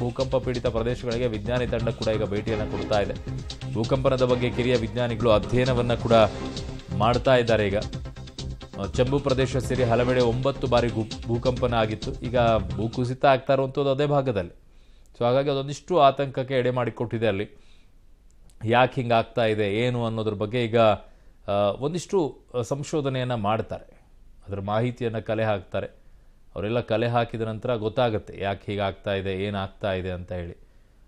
ಭೂಕಂಪ ಪೀಡಿತ ಪ್ರದೇಶಗಳಿಗೆ ವಿಜ್ಞಾನಿ ತಂಡ ಕೂಡ ಈಗ ಭೇಟಿಯನ್ನು ಕೊಡ್ತಾ ಇದೆ ಭೂಕಂಪನದ ಬಗ್ಗೆ ಕಿರಿಯ ವಿಜ್ಞಾನಿಗಳು ಅಧ್ಯಯನವನ್ನು ಕೂಡ ಮಾಡ್ತಾ ಇದ್ದಾರೆ ಈಗ ಚಂಬು ಪ್ರದೇಶ ಸೇರಿ ಹಲವೆಡೆ ಒಂಬತ್ತು ಬಾರಿ ಭೂಕಂಪನ ಆಗಿತ್ತು ಈಗ ಭೂಕುಸಿತ ಆಗ್ತಾ ಇರುವಂಥದ್ದು ಅದೇ ಭಾಗದಲ್ಲಿ ಸೊ ಹಾಗಾಗಿ ಅದೊಂದಿಷ್ಟು ಆತಂಕಕ್ಕೆ ಎಡೆ ಮಾಡಿಕೊಟ್ಟಿದೆ ಅಲ್ಲಿ ಯಾಕೆ ಹಿಂಗಾಗ್ತಾ ಇದೆ ಏನು ಅನ್ನೋದ್ರ ಬಗ್ಗೆ ಈಗ ಒಂದಿಷ್ಟು ಸಂಶೋಧನೆಯನ್ನು ಮಾಡ್ತಾರೆ ಅದರ ಮಾಹಿತಿಯನ್ನು ಕಲೆ ಹಾಕ್ತಾರೆ ಅವರೆಲ್ಲ ಕಲೆ ಹಾಕಿದ ನಂತರ ಗೊತ್ತಾಗುತ್ತೆ ಯಾಕೆ ಹೀಗಾಗ್ತಾ ಇದೆ ಏನಾಗ್ತಾ ಇದೆ ಅಂತ ಹೇಳಿ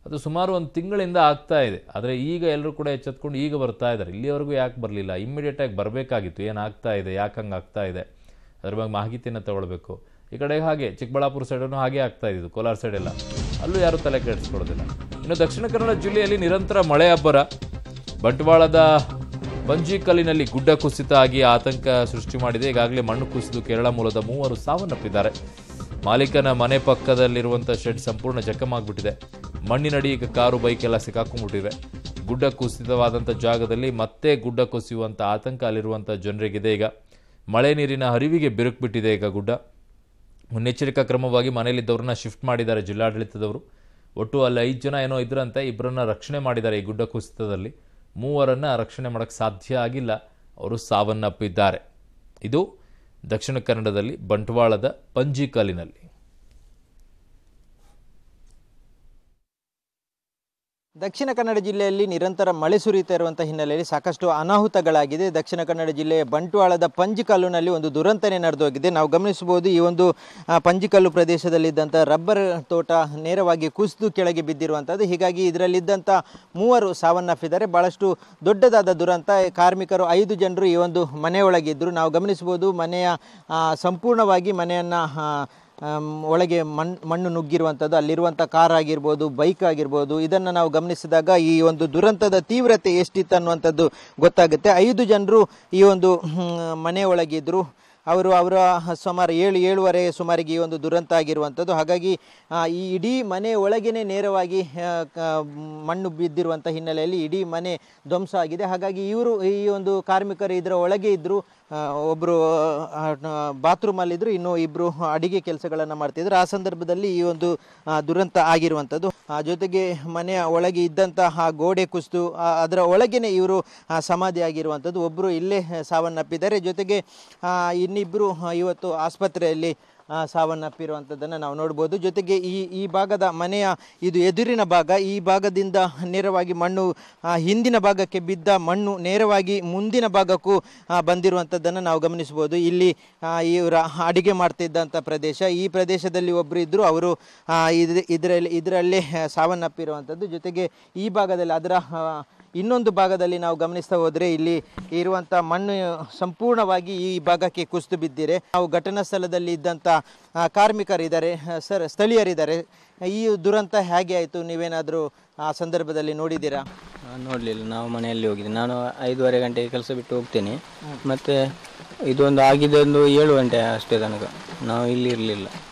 ಅದು ಸುಮಾರು ಒಂದು ತಿಂಗಳಿಂದ ಆಗ್ತಾ ಇದೆ ಆದರೆ ಈಗ ಎಲ್ಲರೂ ಕೂಡ ಎಚ್ಚೆತ್ಕೊಂಡು ಈಗ ಬರ್ತಾ ಇದ್ದಾರೆ ಇಲ್ಲಿವರೆಗೂ ಯಾಕೆ ಬರಲಿಲ್ಲ ಇಮ್ಮಿಡಿಯೇಟಾಗಿ ಬರಬೇಕಾಗಿತ್ತು ಏನಾಗ್ತಾ ಇದೆ ಯಾಕೆ ಹಂಗೆ ಆಗ್ತಾ ಇದೆ ಅದ್ರ ಬಗ್ಗೆ ಮಾಹಿತಿಯನ್ನು ತಗೊಳ್ಬೇಕು ಈ ಕಡೆ ಹಾಗೆ ಚಿಕ್ಕಬಳ್ಳಾಪುರ ಸೈಡನ್ನು ಹಾಗೆ ಆಗ್ತಾ ಇದ್ದು ಕೋಲಾರ ಸೈಡೆಲ್ಲ ಅಲ್ಲೂ ಯಾರೂ ತಲೆ ಕೆಡಿಸ್ಕೊಡೋದಿಲ್ಲ ಇನ್ನು ದಕ್ಷಿಣ ಕನ್ನಡ ಜಿಲ್ಲೆಯಲ್ಲಿ ನಿರಂತರ ಮಳೆ ಅಬ್ಬರ ಬಂಟ್ವಾಳದ ಕಲ್ಲಿನಲ್ಲಿ ಗುಡ್ಡ ಕುಸಿತ ಆಗಿ ಆತಂಕ ಸೃಷ್ಟಿ ಮಾಡಿದೆ ಈಗಾಗಲೇ ಮಣ್ಣು ಕುಸಿದು ಕೇರಳ ಮೂಲದ ಮೂವರು ಸಾವನ್ನಪ್ಪಿದ್ದಾರೆ ಮಾಲೀಕನ ಮನೆ ಪಕ್ಕದಲ್ಲಿರುವಂಥ ಶೆಡ್ ಸಂಪೂರ್ಣ ಜಖಮಾಗ್ಬಿಟ್ಟಿದೆ ಮಣ್ಣಿನಡಿ ಈಗ ಕಾರು ಬೈಕ್ ಎಲ್ಲ ಸಿಕ್ಕಾಕೊಂಡ್ಬಿಟ್ಟಿದೆ ಗುಡ್ಡ ಕುಸಿತವಾದಂಥ ಜಾಗದಲ್ಲಿ ಮತ್ತೆ ಗುಡ್ಡ ಕುಸಿಯುವಂಥ ಆತಂಕ ಅಲ್ಲಿರುವಂಥ ಜನರಿಗಿದೆ ಈಗ ಮಳೆ ನೀರಿನ ಹರಿವಿಗೆ ಬಿರುಕುಬಿಟ್ಟಿದೆ ಈಗ ಗುಡ್ಡ ಮುನ್ನೆಚ್ಚರಿಕಾ ಕ್ರಮವಾಗಿ ಮನೆಯಲ್ಲಿದ್ದವ್ರನ್ನ ಶಿಫ್ಟ್ ಮಾಡಿದ್ದಾರೆ ಜಿಲ್ಲಾಡಳಿತದವರು ಒಟ್ಟು ಅಲ್ಲಿ ಐದು ಜನ ಏನೋ ಇದ್ರಂತೆ ಇಬ್ಬರನ್ನ ರಕ್ಷಣೆ ಮಾಡಿದ್ದಾರೆ ಈ ಗುಡ್ಡ ಕುಸಿತದಲ್ಲಿ ಮೂವರನ್ನು ರಕ್ಷಣೆ ಮಾಡೋಕ್ಕೆ ಸಾಧ್ಯ ಆಗಿಲ್ಲ ಅವರು ಸಾವನ್ನಪ್ಪಿದ್ದಾರೆ ಇದು ದಕ್ಷಿಣ ಕನ್ನಡದಲ್ಲಿ ಬಂಟ್ವಾಳದ ಪಂಜಿಕಲ್ಲಿನಲ್ಲಿ ದಕ್ಷಿಣ ಕನ್ನಡ ಜಿಲ್ಲೆಯಲ್ಲಿ ನಿರಂತರ ಮಳೆ ಸುರಿಯುತ್ತಾ ಇರುವಂಥ ಹಿನ್ನೆಲೆಯಲ್ಲಿ ಸಾಕಷ್ಟು ಅನಾಹುತಗಳಾಗಿದೆ ದಕ್ಷಿಣ ಕನ್ನಡ ಜಿಲ್ಲೆಯ ಬಂಟ್ವಾಳದ ಪಂಜಿಕಲ್ಲುನಲ್ಲಿ ಒಂದು ದುರಂತನೇ ನಡೆದೋಗಿದೆ ನಾವು ಗಮನಿಸಬಹುದು ಈ ಒಂದು ಪಂಜಿಕಲ್ಲು ಪ್ರದೇಶದಲ್ಲಿದ್ದಂಥ ರಬ್ಬರ್ ತೋಟ ನೇರವಾಗಿ ಕುಸಿದು ಕೆಳಗೆ ಬಿದ್ದಿರುವಂಥದ್ದು ಹೀಗಾಗಿ ಇದರಲ್ಲಿದ್ದಂಥ ಮೂವರು ಸಾವನ್ನಪ್ಪಿದ್ದಾರೆ ಬಹಳಷ್ಟು ದೊಡ್ಡದಾದ ದುರಂತ ಕಾರ್ಮಿಕರು ಐದು ಜನರು ಈ ಒಂದು ಮನೆಯೊಳಗಿದ್ದರು ನಾವು ಗಮನಿಸಬಹುದು ಮನೆಯ ಸಂಪೂರ್ಣವಾಗಿ ಮನೆಯನ್ನು ಒಳಗೆ ಮಣ್ಣು ಮಣ್ಣು ನುಗ್ಗಿರುವಂಥದ್ದು ಅಲ್ಲಿರುವಂಥ ಕಾರ್ ಆಗಿರ್ಬೋದು ಬೈಕ್ ಆಗಿರ್ಬೋದು ಇದನ್ನು ನಾವು ಗಮನಿಸಿದಾಗ ಈ ಒಂದು ದುರಂತದ ತೀವ್ರತೆ ಎಷ್ಟಿತ್ತು ಅನ್ನುವಂಥದ್ದು ಗೊತ್ತಾಗುತ್ತೆ ಐದು ಜನರು ಈ ಒಂದು ಮನೆ ಒಳಗಿದ್ದರು ಅವರು ಅವರ ಸುಮಾರು ಏಳು ಏಳುವರೆ ಸುಮಾರಿಗೆ ಈ ಒಂದು ದುರಂತ ಆಗಿರುವಂಥದ್ದು ಹಾಗಾಗಿ ಈ ಇಡೀ ಮನೆ ಒಳಗೇ ನೇರವಾಗಿ ಮಣ್ಣು ಬಿದ್ದಿರುವಂಥ ಹಿನ್ನೆಲೆಯಲ್ಲಿ ಇಡೀ ಮನೆ ಧ್ವಂಸ ಆಗಿದೆ ಹಾಗಾಗಿ ಇವರು ಈ ಒಂದು ಕಾರ್ಮಿಕರು ಇದರ ಒಳಗೆ ಇದ್ದರು ಒಬ್ಬರು ಬಾತ್ರೂಮಲ್ಲಿದ್ದರು ಇನ್ನು ಇಬ್ಬರು ಅಡಿಗೆ ಕೆಲಸಗಳನ್ನು ಮಾಡ್ತಿದ್ರು ಆ ಸಂದರ್ಭದಲ್ಲಿ ಈ ಒಂದು ದುರಂತ ಆಗಿರುವಂಥದ್ದು ಆ ಜೊತೆಗೆ ಮನೆಯ ಒಳಗೆ ಇದ್ದಂತಹ ಗೋಡೆ ಕುಸಿದು ಅದರ ಒಳಗೇನೆ ಇವರು ಸಮಾಧಿ ಆಗಿರುವಂಥದ್ದು ಒಬ್ಬರು ಇಲ್ಲೇ ಸಾವನ್ನಪ್ಪಿದ್ದಾರೆ ಜೊತೆಗೆ ಇನ್ನಿಬ್ಬರು ಇವತ್ತು ಆಸ್ಪತ್ರೆಯಲ್ಲಿ ಸಾವನ್ನಪ್ಪಿರುವಂಥದ್ದನ್ನು ನಾವು ನೋಡ್ಬೋದು ಜೊತೆಗೆ ಈ ಈ ಭಾಗದ ಮನೆಯ ಇದು ಎದುರಿನ ಭಾಗ ಈ ಭಾಗದಿಂದ ನೇರವಾಗಿ ಮಣ್ಣು ಹಿಂದಿನ ಭಾಗಕ್ಕೆ ಬಿದ್ದ ಮಣ್ಣು ನೇರವಾಗಿ ಮುಂದಿನ ಭಾಗಕ್ಕೂ ಬಂದಿರುವಂಥದ್ದನ್ನು ನಾವು ಗಮನಿಸ್ಬೋದು ಇಲ್ಲಿ ಇವರ ಅಡುಗೆ ಮಾಡ್ತಿದ್ದಂಥ ಪ್ರದೇಶ ಈ ಪ್ರದೇಶದಲ್ಲಿ ಒಬ್ಬರು ಇದ್ದರು ಅವರು ಇದರಲ್ಲಿ ಇದರಲ್ಲೇ ಸಾವನ್ನಪ್ಪಿರುವಂಥದ್ದು ಜೊತೆಗೆ ಈ ಭಾಗದಲ್ಲಿ ಅದರ ಇನ್ನೊಂದು ಭಾಗದಲ್ಲಿ ನಾವು ಗಮನಿಸ್ತಾ ಹೋದರೆ ಇಲ್ಲಿ ಇರುವಂಥ ಮಣ್ಣು ಸಂಪೂರ್ಣವಾಗಿ ಈ ಭಾಗಕ್ಕೆ ಕುಸಿದು ಬಿದ್ದಿದೆ ನಾವು ಘಟನಾ ಸ್ಥಳದಲ್ಲಿ ಇದ್ದಂಥ ಕಾರ್ಮಿಕರಿದ್ದಾರೆ ಸರ್ ಸ್ಥಳೀಯರಿದ್ದಾರೆ ಈ ದುರಂತ ಹೇಗೆ ಆಯಿತು ನೀವೇನಾದರೂ ಆ ಸಂದರ್ಭದಲ್ಲಿ ನೋಡಿದ್ದೀರಾ ನೋಡಲಿಲ್ಲ ನಾವು ಮನೆಯಲ್ಲಿ ಹೋಗಿದ್ದೀನಿ ನಾನು ಐದೂವರೆ ಗಂಟೆಗೆ ಕೆಲಸ ಬಿಟ್ಟು ಹೋಗ್ತೇನೆ ಮತ್ತು ಇದೊಂದು ಆಗಿದೆ ಒಂದು ಏಳು ಗಂಟೆ ಅಷ್ಟೇ ತನಕ ನಾವು ಇಲ್ಲಿ ಇರಲಿಲ್ಲ